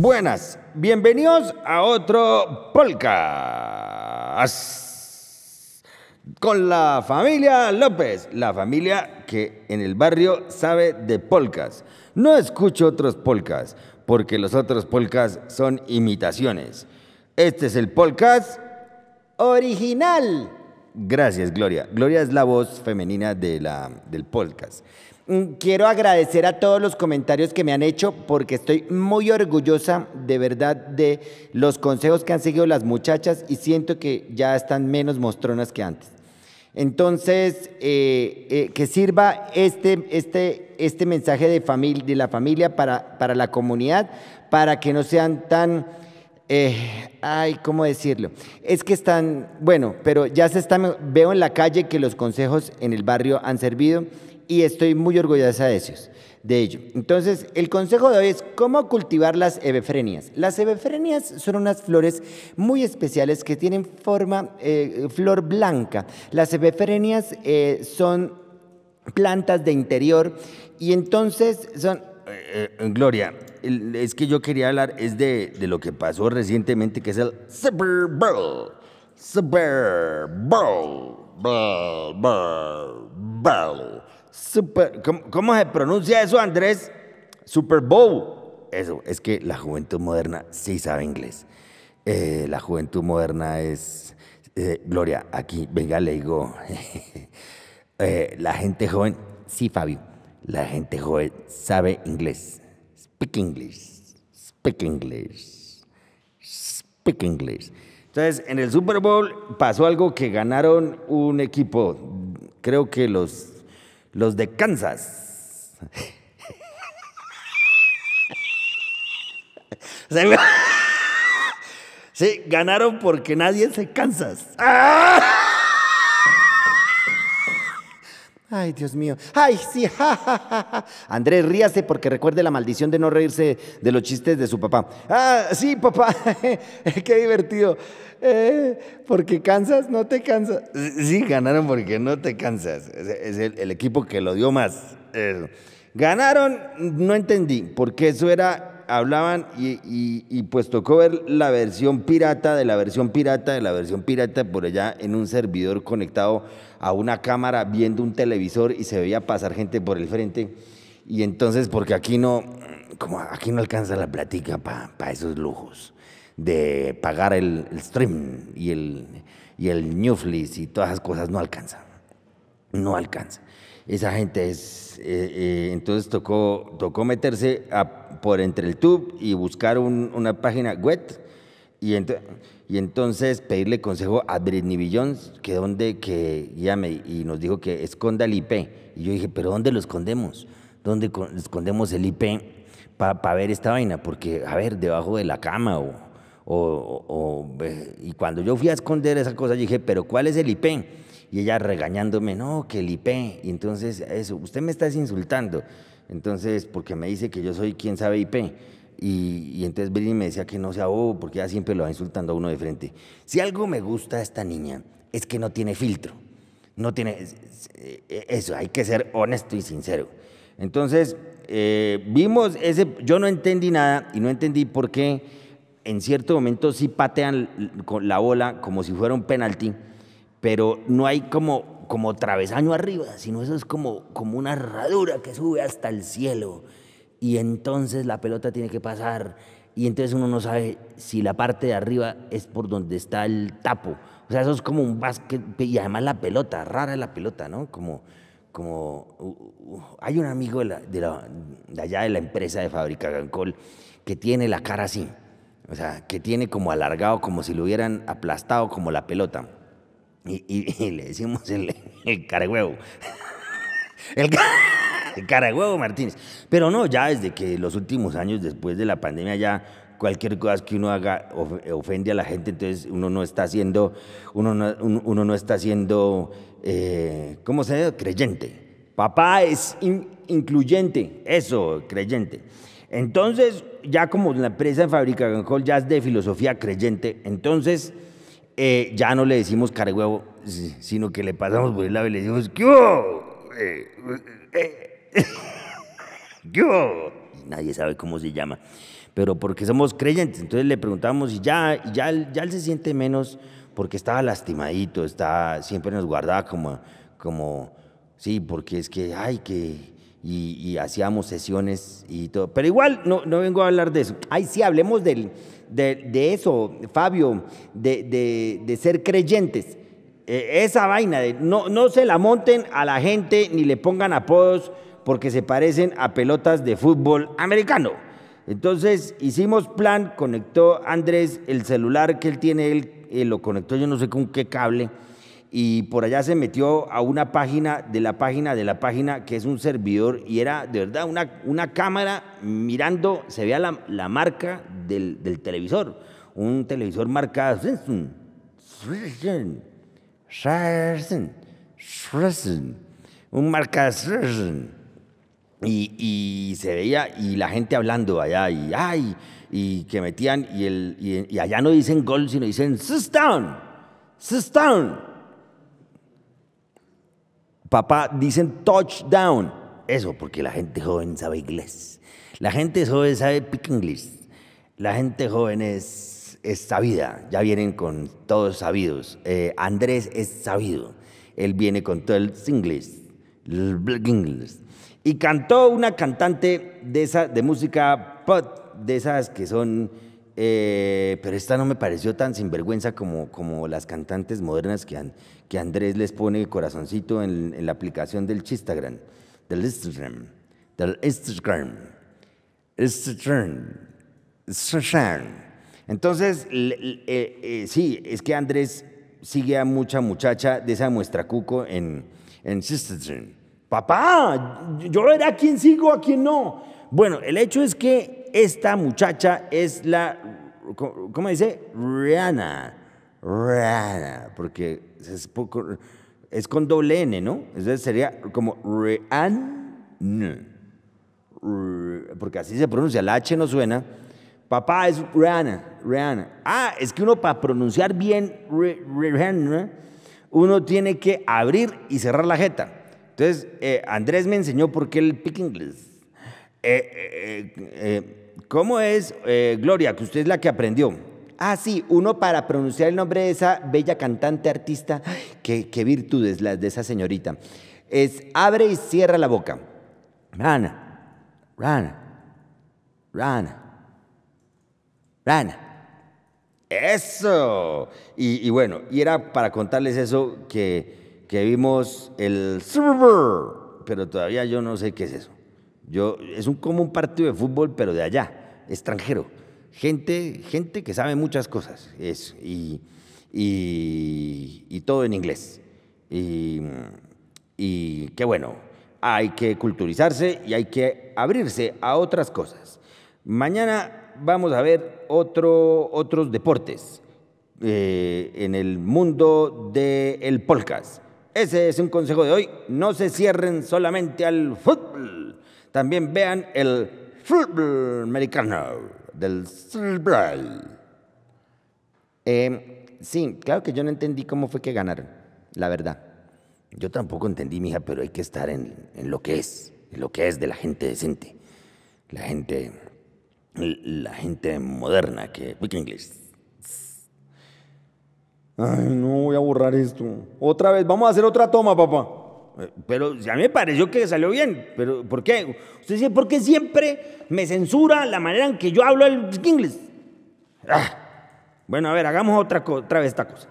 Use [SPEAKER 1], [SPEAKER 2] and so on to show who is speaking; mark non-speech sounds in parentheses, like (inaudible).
[SPEAKER 1] Buenas, bienvenidos a otro podcast con la familia López, la familia que en el barrio sabe de polcas. No escucho otros polcas porque los otros polcas son imitaciones. Este es el podcast original. Gracias, Gloria. Gloria es la voz femenina de la, del podcast. Mm, quiero agradecer a todos los comentarios que me han hecho porque estoy muy orgullosa de verdad de los consejos que han seguido las muchachas y siento que ya están menos mostronas que antes. Entonces, eh, eh, que sirva este, este, este mensaje de, familia, de la familia para, para la comunidad, para que no sean tan... Eh, ay, ¿cómo decirlo? Es que están, bueno, pero ya se están, veo en la calle que los consejos en el barrio han servido y estoy muy orgullosa de ellos. De ello. Entonces, el consejo de hoy es cómo cultivar las ebefrenias. Las hebefrenias son unas flores muy especiales que tienen forma eh, flor blanca. Las hebefrenias eh, son plantas de interior y entonces son... Eh, Gloria, es que yo quería hablar, es de, lo que pasó recientemente, que es el Super Bowl. Super Bowl. Super, ¿cómo, se pronuncia eso, Andrés? Super Bowl. Eso, es que la juventud moderna sí sabe inglés. Eh, la juventud moderna es... Eh, Gloria, aquí, venga, le digo. (laughs) Eh, la gente joven, sí, Fabio, la gente joven sabe inglés. Speak English, speak English, speak English. Entonces, en el Super Bowl pasó algo que ganaron un equipo, creo que los los de Kansas. (laughs) (laughs) Sí, ganaron porque nadie se Kansas. ¡Ah! Ay, Dios mío. Ay, sí, (laughs) ja, Andrés, ríase porque recuerde la maldición de no reírse de los chistes de su papá. Ah, sí, papá. (laughs) Qué divertido. Eh, porque cansas, no te cansas. Sí, ganaron porque no te cansas. Es, el, equipo que lo dio más. Eh, ganaron, no entendí, porque eso era hablaban y, pues tocó ver la versión pirata de la versión pirata de la versión pirata por allá en un servidor conectado a una cámara viendo un televisor y se veía pasar gente por el frente. Y entonces, porque aquí no, como aquí no alcanza la platica para esos lujos de pagar el, stream y el, y y todas esas cosas, no alcanza. No alcanza esa gente es... Eh, eh, entonces tocó, tocó meterse por entre el tub y buscar una página web y, y, entonces pedirle consejo a Britney Billions que dónde, que llame y nos dijo que esconda el IP. Y yo dije, pero ¿dónde lo escondemos? ¿Dónde escondemos el IP para ver esta vaina? Porque, a ver, debajo de la cama o... O, o, y cuando yo fui a esconder esa cosa, dije, pero ¿cuál es el IP? y ella regañándome, no, que el IP. Y entonces, eso, usted me está insultando. Entonces, porque me dice que yo soy quien sabe IP. Y, entonces Billy me decía que no sea bobo, porque ella siempre lo va insultando a uno de frente. Si algo me gusta a esta niña, es que no tiene filtro. No tiene. Eso, hay que ser honesto y sincero. Entonces, eh, vimos ese. Yo no entendí nada y no entendí por qué en cierto momento sí patean con la bola como si fuera un penalti pero no hay como, como travesaño arriba, sino eso es como, como una herradura que sube hasta el cielo. Y entonces la pelota tiene que pasar. Y entonces uno no sabe si la parte de arriba es por donde está el tapo. O sea, eso es como un básquet. Y además la pelota, rara la pelota, ¿no? Como, como hay un amigo de, de, de, allá de la empresa de fábrica Gancol que tiene la cara así, o sea, que tiene como alargado, como si lo hubieran aplastado como la pelota. (laughs) Y, le decimos el, el huevo. (laughs) El, cara huevo Martínez. Pero no, ya desde que los últimos años, después de la pandemia, ya cualquier cosa que uno haga ofende a la gente, entonces uno no está siendo, uno no, uno no está siendo, eh, ¿cómo se dice? Creyente. Papá es incluyente, eso, creyente. Entonces, ya como la empresa de Fabrica Ganjol ya es de filosofía creyente, entonces eh, ya no le decimos huevo, sino que le pasamos por el lado y le decimos, ¿qué hubo? Eh, eh, (laughs) nadie sabe cómo se llama. Pero porque somos creyentes, entonces le preguntamos y ya, ya, ya él se siente menos porque estaba lastimadito, siempre nos guardaba como, como, sí, porque es que, ay, que y, hacíamos sesiones y todo. Pero igual no, no vengo a hablar de eso. Ay, sí, hablemos de, eso, Fabio, de, ser creyentes. E, esa vaina de no, no se la monten a la gente ni le pongan apodos porque se parecen a pelotas de fútbol americano. Entonces hicimos plan, conectó Andrés el celular que él tiene, él eh, lo conectó yo no sé con qué cable y por allá se metió a una página de la página de la página que es un servidor y era de verdad una, una cámara mirando, se veía la, marca del, televisor, un televisor marcado. Un marca y, y, se veía y la gente hablando allá y ay y que metían y, el, y, allá no dicen gol sino dicen down, Papá, dicen touchdown. Eso, porque la gente joven sabe inglés. La gente joven sabe pick La gente joven es, sabida. Ya vienen con todos sabidos. Eh, Andrés es sabido. Él viene con todo el inglés. El black Y cantó una cantante de, esa, de música pop, de esas que son eh, pero esta no me pareció tan sinvergüenza como, como las cantantes modernas que, han, que Andrés les pone el corazoncito en, la aplicación del Chistagram, del Instagram, del Instagram, Instagram, Instagram. Entonces, eh, eh, sí, es que Andrés sigue a mucha muchacha de esa muestra cuco en, en Instagram. Papá, yo veré a quién sigo, a quién no. Bueno, el hecho es que esta muchacha es la, ¿cómo dice? Rihanna. Rihanna, porque es, poco, con doble N, ¿no? Entonces sería como Rihanna. Porque así se pronuncia, la H no suena. Papá es Rihanna, Rihanna. Ah, es que uno para pronunciar bien Rihanna, uno tiene que abrir y cerrar la jeta. Entonces, eh, Andrés me enseñó por qué el pick inglés. Eh, eh, eh, ¿Cómo es, Gloria, que usted es la que aprendió? Ah, sí, uno para pronunciar el nombre de esa bella cantante artista. qué, virtudes las de esa señorita. Es abre y cierra la boca. Rana, rana, rana, rana. Eso. Y, bueno, y era para contarles eso que, que vimos el... server, Pero todavía yo no sé qué es eso. Yo, es un, como un partido de fútbol, pero de allá, extranjero. Gente, gente que sabe muchas cosas. y, y, todo en inglés. Y, qué bueno, hay que culturizarse y hay que abrirse a otras cosas. Mañana vamos a ver otro, otros deportes eh, en el mundo del podcast. Ese es un consejo de hoy. No se cierren solamente al fútbol. También vean el fútbol americano del Cerebral. Eh, em, sí, claro que yo no entendí cómo fue que ganaron, la verdad. Yo tampoco entendí, mija, pero hay que estar en, lo que es, en lo que es de la gente decente, la gente, la gente moderna que. wiki English. Ay, no voy a borrar esto. Otra vez, vamos a hacer otra toma, papá. Pero a mí me pareció que salió bien. Pero ¿por qué? Usted dice, ¿por qué siempre me censura la manera en que yo hablo el inglés? Ah, bueno, a ver, hagamos otra, otra vez esta cosa.